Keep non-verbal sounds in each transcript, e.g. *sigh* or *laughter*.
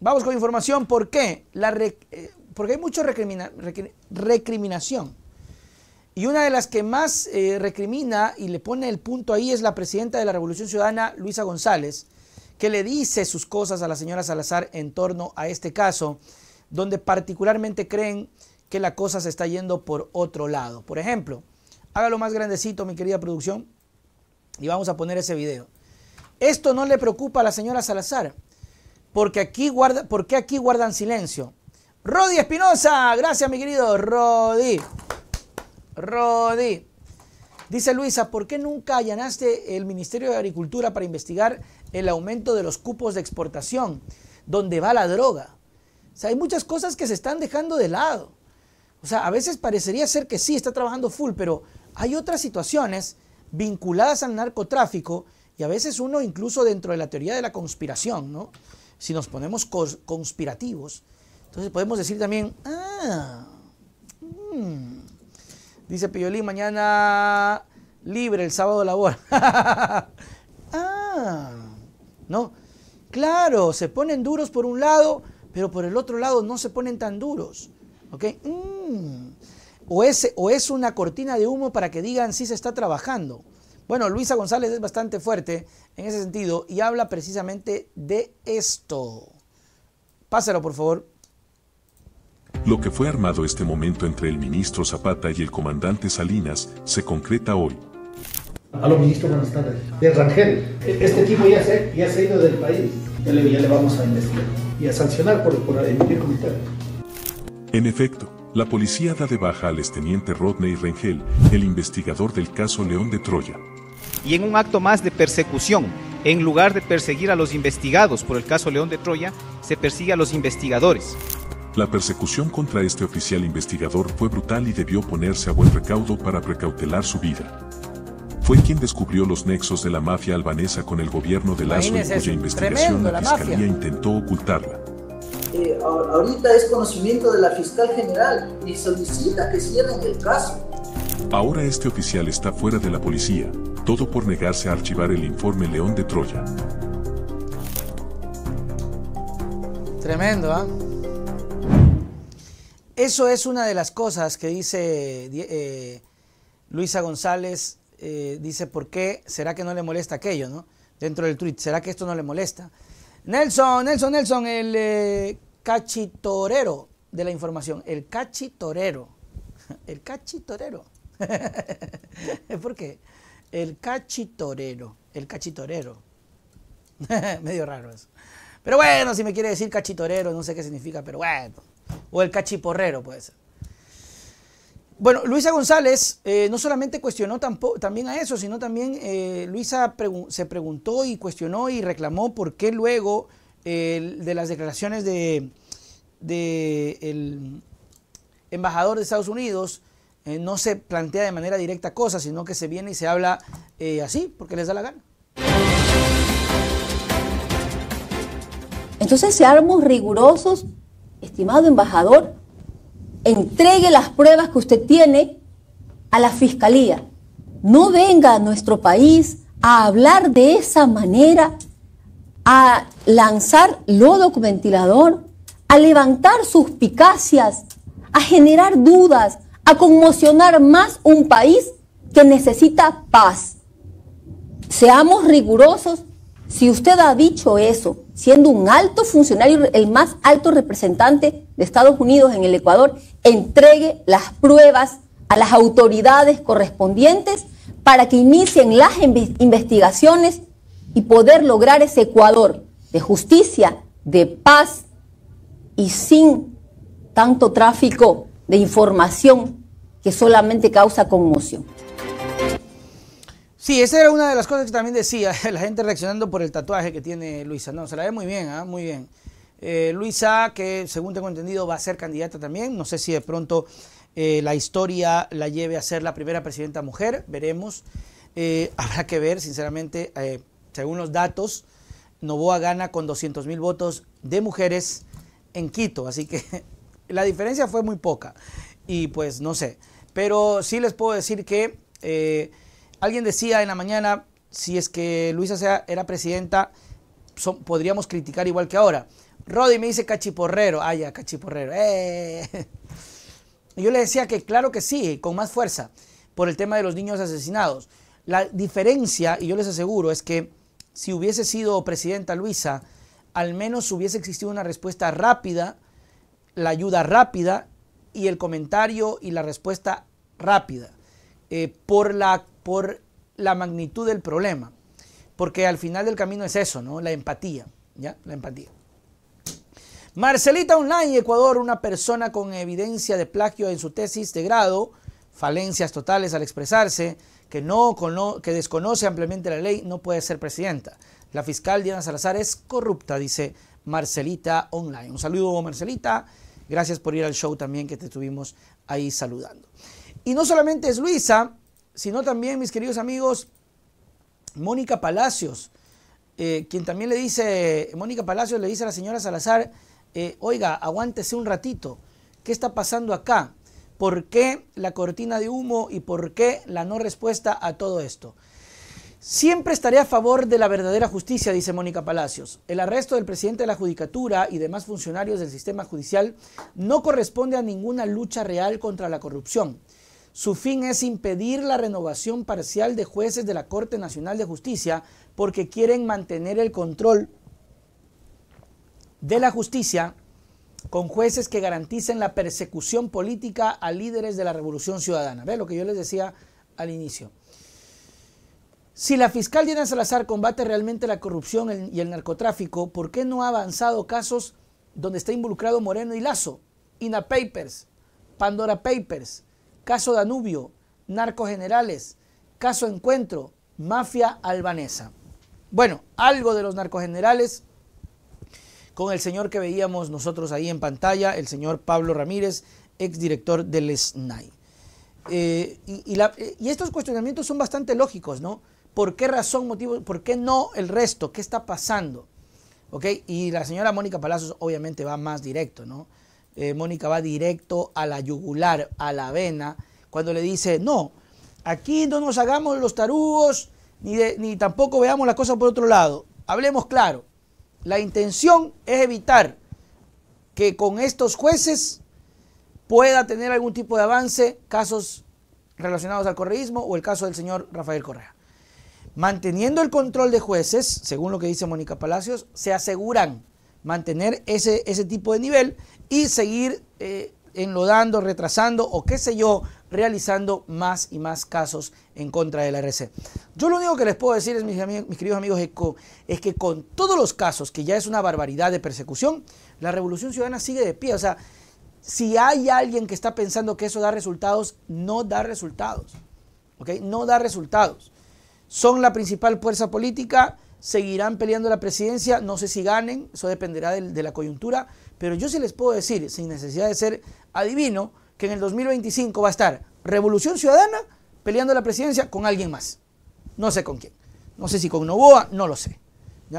Vamos con información. ¿Por qué? Eh, porque hay mucha recriminación. Y una de las que más eh, recrimina y le pone el punto ahí es la presidenta de la Revolución Ciudadana, Luisa González, que le dice sus cosas a la señora Salazar en torno a este caso, donde particularmente creen que la cosa se está yendo por otro lado. Por ejemplo, hágalo más grandecito, mi querida producción, y vamos a poner ese video. Esto no le preocupa a la señora Salazar porque aquí ¿por qué aquí guardan silencio? Rodi Espinosa, gracias mi querido Rodi. Rodi. Dice Luisa, ¿por qué nunca allanaste el Ministerio de Agricultura para investigar el aumento de los cupos de exportación, donde va la droga? O sea, hay muchas cosas que se están dejando de lado. O sea, a veces parecería ser que sí, está trabajando full, pero hay otras situaciones vinculadas al narcotráfico y a veces uno incluso dentro de la teoría de la conspiración, ¿no? si nos ponemos conspirativos, entonces podemos decir también, ah, mm, dice Piolín, mañana libre, el sábado labor. *laughs* Ah, ¿no? Claro, se ponen duros por un lado, pero por el otro lado no se ponen tan duros. Mm. O, es, o es una cortina de humo para que digan si se está trabajando. Bueno, Luisa González es bastante fuerte en ese sentido y habla precisamente de esto. Pásalo, por favor. Lo que fue armado este momento entre el ministro Zapata y el comandante Salinas se concreta hoy. Aló, ministro, buenas tardes. De Rangel, este tipo ya se, ha ido del país. Ya le, vamos a investigar y a sancionar por, por emitir comentarios. En efecto, la policía da de baja al exteniente Rodney Rangel, el investigador del caso León de Troya, y en un acto más de persecución. En lugar de perseguir a los investigados por el caso León de Troya, se persigue a los investigadores. La persecución contra este oficial investigador fue brutal y debió ponerse a buen recaudo para precautelar su vida. Fue quien descubrió los nexos de la mafia albanesa con el gobierno de Lazo y cuya investigación la, fiscalía intentó ocultarla. Eh, ahorita es conocimiento de la fiscal general y solicita que cierren el caso. Ahora este oficial está fuera de la policía, todo por negarse a archivar el informe León de Troya. Tremendo, ¿eh? Eso es una de las cosas que dice eh, Luisa González, eh, dice, ¿por qué será que no le molesta aquello, no? Dentro del tweet, ¿será que esto no le molesta? Nelson, Nelson, Nelson, el eh, cachitorero de la información, el cachitorero, *laughs* el cachitorero. *laughs* ¿Por qué? El cachitorero. El cachitorero. *laughs* Medio raro eso. Pero bueno, si me quiere decir cachitorero, no sé qué significa, pero bueno. O el cachiporrero puede ser. Bueno, Luisa González eh, no solamente cuestionó tampoco, también a eso, sino también eh, Luisa se preguntó y cuestionó y reclamó por qué luego de las declaraciones de, de embajador de Estados Unidos eh, no se plantea de manera directa cosas, sino que se viene y se habla eh, así, porque les da la gana. Entonces seamos rigurosos, estimado embajador, entregue las pruebas que usted tiene a la fiscalía. No venga a nuestro país a hablar de esa manera, a lanzar lodo con ventilador, a levantar suspicacias, a generar dudas, a conmocionar más un país que necesita paz. Seamos rigurosos. Si usted ha dicho eso, siendo un alto funcionario, el más alto representante de Estados Unidos en el Ecuador, entregue las pruebas a las autoridades correspondientes para que inicien las investigaciones y poder lograr ese Ecuador de justicia, de paz y sin tanto tráfico de información que solamente causa conmoción. Sí, esa era una de las cosas que también decía *laughs* la gente reaccionando por el tatuaje que tiene Luisa. No, se la ve muy bien, ¿ah? muy bien. Eh, Luisa, que según tengo entendido va a ser candidata también, no sé si de pronto eh, la historia la lleve a ser la primera presidenta mujer, veremos. Eh, *laughs* habrá que ver, sinceramente, según los datos, Novoa gana con 200 mil votos de mujeres en Quito, así que *laughs* la diferencia fue muy poca y pues no sé. Pero sí les puedo decir que eh, alguien decía en la mañana, si es que Luisa era presidenta, podríamos criticar igual que ahora. Roddy me dice cachiporrero, ay, ya, cachiporrero. Eh. *laughs* Yo le decía que claro que sí, con más fuerza, por el tema de los niños asesinados. La diferencia, y yo les aseguro, es que si hubiese sido presidenta Luisa, al menos hubiese existido una respuesta rápida la ayuda rápida y el comentario y la respuesta rápida eh, por, la, por la magnitud del problema. Porque al final del camino es eso, ¿no? La empatía, ¿ya? La empatía. Marcelita Online, Ecuador, una persona con evidencia de plagio en su tesis de grado, falencias totales al expresarse, que, no, que desconoce ampliamente la ley, no puede ser presidenta. La fiscal Diana Salazar es corrupta, dice Marcelita Online. Un saludo, Marcelita. Gracias por ir al show también que te estuvimos ahí saludando. Y no solamente es Luisa, sino también, mis queridos amigos, Mónica Palacios, eh, quien también le dice, Mónica Palacios le dice a la señora Salazar, eh, oiga, aguántese un ratito, ¿qué está pasando acá? ¿Por qué la cortina de humo y por qué la no respuesta a todo esto? Siempre estaré a favor de la verdadera justicia, dice Mónica Palacios. El arresto del presidente de la Judicatura y demás funcionarios del sistema judicial no corresponde a ninguna lucha real contra la corrupción. Su fin es impedir la renovación parcial de jueces de la Corte Nacional de Justicia porque quieren mantener el control de la justicia con jueces que garanticen la persecución política a líderes de la Revolución Ciudadana. ¿Ve lo que yo les decía al inicio? Si la fiscal Diana Salazar combate realmente la corrupción y el narcotráfico, ¿por qué no ha avanzado casos donde está involucrado Moreno y Lazo? INA Papers, Pandora Papers, caso Danubio, Narcogenerales, caso Encuentro, mafia albanesa. Bueno, algo de los narcogenerales con el señor que veíamos nosotros ahí en pantalla, el señor Pablo Ramírez, exdirector del SNAI. Eh, y, eh, y estos cuestionamientos son bastante lógicos, ¿no? ¿Por qué razón, motivo, por qué no el resto? ¿Qué está pasando? Y la señora Mónica Palazos obviamente va más directo, ¿no? Eh, Mónica va directo a la yugular, a la vena, cuando le dice, no, aquí no nos hagamos los tarugos, ni, ni tampoco veamos las cosas por otro lado. Hablemos claro, la intención es evitar que con estos jueces pueda tener algún tipo de avance casos relacionados al correísmo o el caso del señor Rafael Correa. Manteniendo el control de jueces, según lo que dice Mónica Palacios, se aseguran mantener ese, tipo de nivel y seguir eh, enlodando, retrasando o qué sé yo, realizando más y más casos en contra de la RC. Yo lo único que les puedo decir, mis, queridos amigos, es que con todos los casos, que ya es una barbaridad de persecución, la Revolución Ciudadana sigue de pie. O sea, si hay alguien que está pensando que eso da resultados, no da resultados. ¿Ok? No da resultados son la principal fuerza política, seguirán peleando la presidencia, no sé si ganen, eso dependerá de, la coyuntura, pero yo sí les puedo decir, sin necesidad de ser adivino, que en el 2025 va a estar Revolución Ciudadana peleando la presidencia con alguien más. No sé con quién. No sé si con Novoa, no lo sé.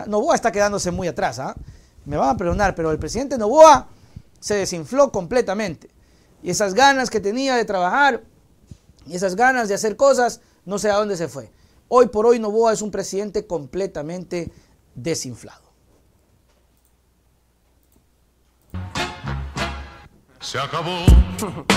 Novoa está quedándose muy atrás, ¿ah? Me van a perdonar, pero el presidente Novoa se desinfló completamente. Y esas ganas que tenía de trabajar, y esas ganas de hacer cosas, no sé a dónde se fue. Hoy por hoy Novoa es un presidente completamente desinflado. Se acabó. *laughs*